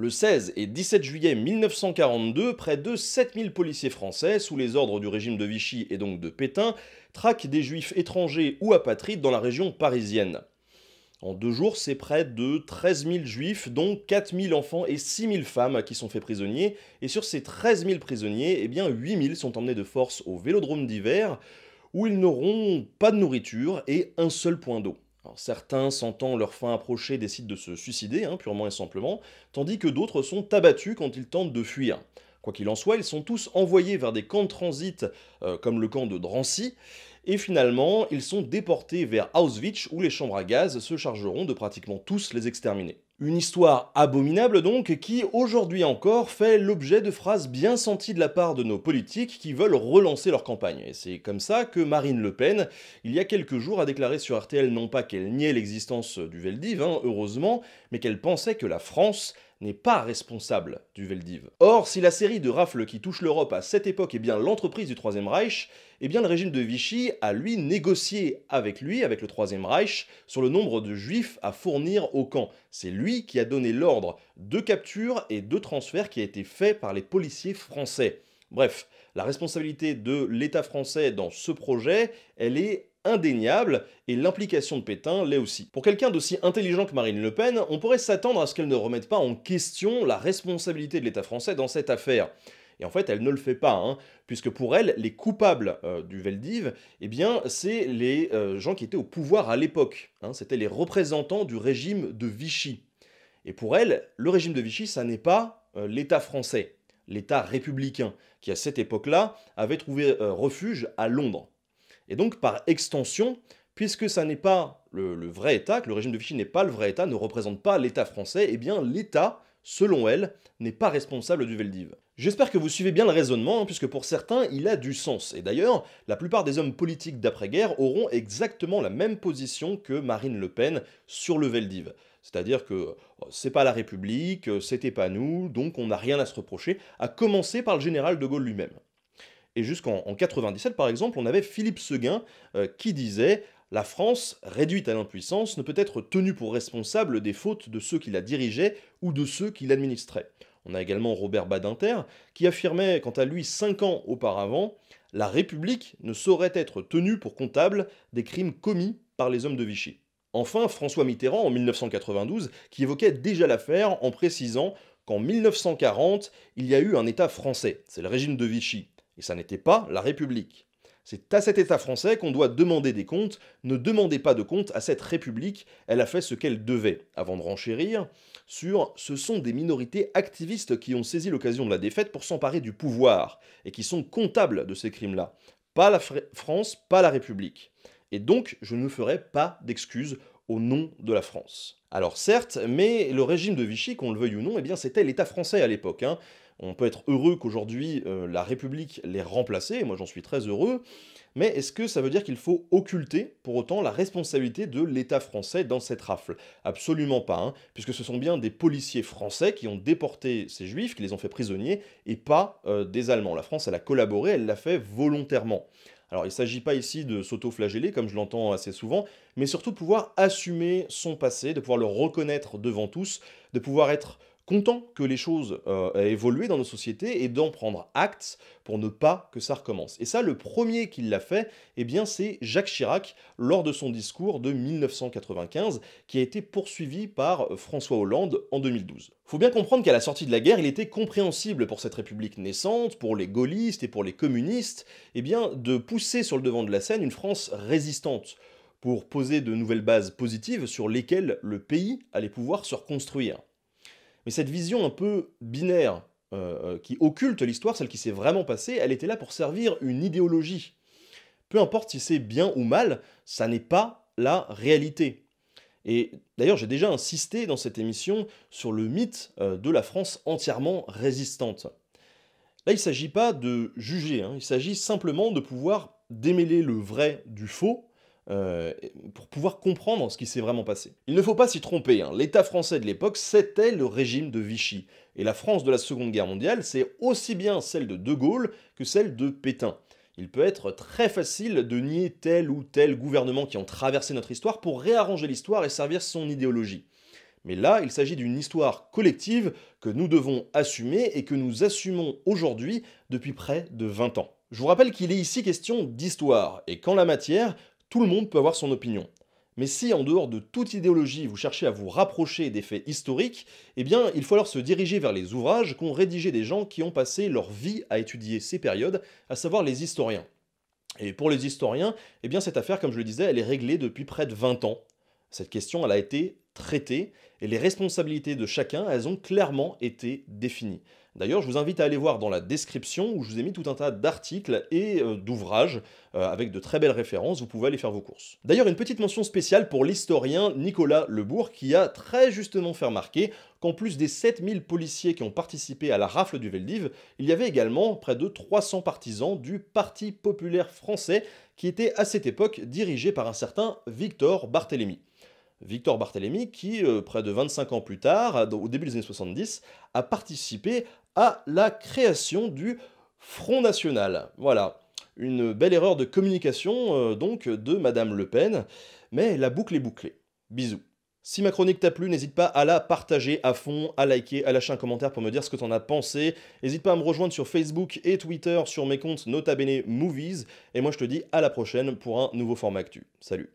Le 16 et 17 juillet 1942, près de 7000 policiers français, sous les ordres du régime de Vichy et donc de Pétain, traquent des juifs étrangers ou apatrides dans la région parisienne. En deux jours, c'est près de 13 000 juifs, dont 4 000 enfants et 6 000 femmes qui sont faits prisonniers. Et sur ces 13 000 prisonniers, eh bien 8 000 sont emmenés de force au vélodrome d'hiver, où ils n'auront pas de nourriture et un seul point d'eau certains, sentant leur fin approcher, décident de se suicider, hein, purement et simplement, tandis que d'autres sont abattus quand ils tentent de fuir. Quoi qu'il en soit, ils sont tous envoyés vers des camps de transit, euh, comme le camp de Drancy, et finalement, ils sont déportés vers Auschwitz, où les chambres à gaz se chargeront de pratiquement tous les exterminer. Une histoire abominable donc qui aujourd'hui encore fait l'objet de phrases bien senties de la part de nos politiques qui veulent relancer leur campagne. Et c'est comme ça que Marine Le Pen, il y a quelques jours, a déclaré sur RTL non pas qu'elle niait l'existence du Veldiv, hein, heureusement, mais qu'elle pensait que la France n'est pas responsable du Veldiv. Or, si la série de rafles qui touche l'Europe à cette époque est bien l'entreprise du Troisième Reich, eh bien le régime de Vichy a lui négocié avec lui, avec le Troisième Reich, sur le nombre de juifs à fournir au camp. C'est lui qui a donné l'ordre de capture et de transfert qui a été fait par les policiers français. Bref, la responsabilité de l'État français dans ce projet, elle est indéniable, et l'implication de Pétain l'est aussi. Pour quelqu'un d'aussi intelligent que Marine Le Pen, on pourrait s'attendre à ce qu'elle ne remette pas en question la responsabilité de l'État français dans cette affaire. Et en fait, elle ne le fait pas, hein, puisque pour elle, les coupables euh, du Veldiv, eh bien, c'est les euh, gens qui étaient au pouvoir à l'époque. Hein, C'était les représentants du régime de Vichy. Et pour elle, le régime de Vichy, ça n'est pas euh, l'État français l'État républicain, qui à cette époque-là avait trouvé euh, refuge à Londres. Et donc par extension, puisque ça n'est pas le, vrai État, que le régime de Vichy n'est pas le vrai État, ne représente pas l'État français, eh bien l'État selon elle, n'est pas responsable du Veldiv. J'espère que vous suivez bien le raisonnement, hein, puisque pour certains, il a du sens. Et d'ailleurs, la plupart des hommes politiques d'après-guerre auront exactement la même position que Marine Le Pen sur le Veldiv. C'est-à-dire que oh, c'est pas la République, euh, c'était pas nous, donc on n'a rien à se reprocher, à commencer par le général de Gaulle lui-même. Et jusqu'en 97, par exemple, on avait Philippe Seguin euh, qui disait la France, réduite à l'impuissance, ne peut être tenue pour responsable des fautes de ceux qui la dirigeaient ou de ceux qui l'administraient. On a également Robert Badinter, qui affirmait quant à lui cinq ans auparavant La République ne saurait être tenue pour comptable des crimes commis par les hommes de Vichy. Enfin, François Mitterrand, en 1992, qui évoquait déjà l'affaire en précisant qu'en 1940, il y a eu un État français, c'est le régime de Vichy, et ça n'était pas la République. C'est à cet État français qu'on doit demander des comptes. Ne demandez pas de comptes à cette République, elle a fait ce qu'elle devait. Avant de renchérir sur ce sont des minorités activistes qui ont saisi l'occasion de la défaite pour s'emparer du pouvoir et qui sont comptables de ces crimes-là. Pas la France, pas la République. Et donc, je ne ferai pas d'excuses au nom de la France. Alors certes, mais le régime de Vichy, qu'on le veuille ou non, eh bien c'était l'État français à l'époque. Hein. On peut être heureux qu'aujourd'hui euh, la République l'ait remplacé, moi j'en suis très heureux, mais est-ce que ça veut dire qu'il faut occulter pour autant la responsabilité de l'État français dans cette rafle Absolument pas, hein, puisque ce sont bien des policiers français qui ont déporté ces juifs, qui les ont fait prisonniers, et pas euh, des Allemands. La France, elle a collaboré, elle l'a fait volontairement. Alors il ne s'agit pas ici de s'auto-flageller, comme je l'entends assez souvent, mais surtout de pouvoir assumer son passé, de pouvoir le reconnaître devant tous, de pouvoir être content que les choses euh, évolué dans nos sociétés et d'en prendre acte pour ne pas que ça recommence. Et ça, le premier qui l'a fait, eh bien, c'est Jacques Chirac lors de son discours de 1995, qui a été poursuivi par euh, François Hollande en 2012. Faut bien comprendre qu'à la sortie de la guerre, il était compréhensible pour cette République naissante, pour les gaullistes et pour les communistes, eh bien, de pousser sur le devant de la scène une France résistante pour poser de nouvelles bases positives sur lesquelles le pays allait pouvoir se reconstruire. Mais cette vision un peu binaire euh, euh, qui occulte l'histoire, celle qui s'est vraiment passée, elle était là pour servir une idéologie. Peu importe si c'est bien ou mal, ça n'est pas la réalité. Et d'ailleurs, j'ai déjà insisté dans cette émission sur le mythe euh, de la France entièrement résistante. Là, il ne s'agit pas de juger, hein. il s'agit simplement de pouvoir démêler le vrai du faux euh, pour pouvoir comprendre ce qui s'est vraiment passé. Il ne faut pas s'y tromper, hein. l'État français de l'époque, c'était le régime de Vichy. Et la France de la Seconde Guerre mondiale, c'est aussi bien celle de De Gaulle que celle de Pétain. Il peut être très facile de nier tel ou tel gouvernement qui ont traversé notre histoire pour réarranger l'histoire et servir son idéologie. Mais là, il s'agit d'une histoire collective que nous devons assumer et que nous assumons aujourd'hui depuis près de 20 ans. Je vous rappelle qu'il est ici question d'histoire, et qu'en la matière, tout le monde peut avoir son opinion. Mais si, en dehors de toute idéologie, vous cherchez à vous rapprocher des faits historiques, eh bien, il faut alors se diriger vers les ouvrages qu'ont rédigés des gens qui ont passé leur vie à étudier ces périodes, à savoir les historiens. Et pour les historiens, eh bien, cette affaire, comme je le disais, elle est réglée depuis près de 20 ans. Cette question, elle a été traitée, et les responsabilités de chacun, elles ont clairement été définies. D'ailleurs, je vous invite à aller voir dans la description où je vous ai mis tout un tas d'articles et euh, d'ouvrages euh, avec de très belles références, vous pouvez aller faire vos courses. D'ailleurs, une petite mention spéciale pour l'historien Nicolas Lebourg qui a très justement fait remarquer qu'en plus des 7000 policiers qui ont participé à la rafle du Veldiv, il y avait également près de 300 partisans du Parti populaire français qui était à cette époque dirigé par un certain Victor Barthélemy. Victor Barthélémy qui, euh, près de 25 ans plus tard, au début des années 70, a participé à la création du Front National. Voilà, une belle erreur de communication euh, donc de Madame Le Pen, mais la boucle est bouclée. Bisous. Si ma chronique t'a plu, n'hésite pas à la partager à fond, à liker, à lâcher un commentaire pour me dire ce que t'en as pensé. N'hésite pas à me rejoindre sur Facebook et Twitter sur mes comptes Nota Bene Movies. Et moi je te dis à la prochaine pour un nouveau format actu. Salut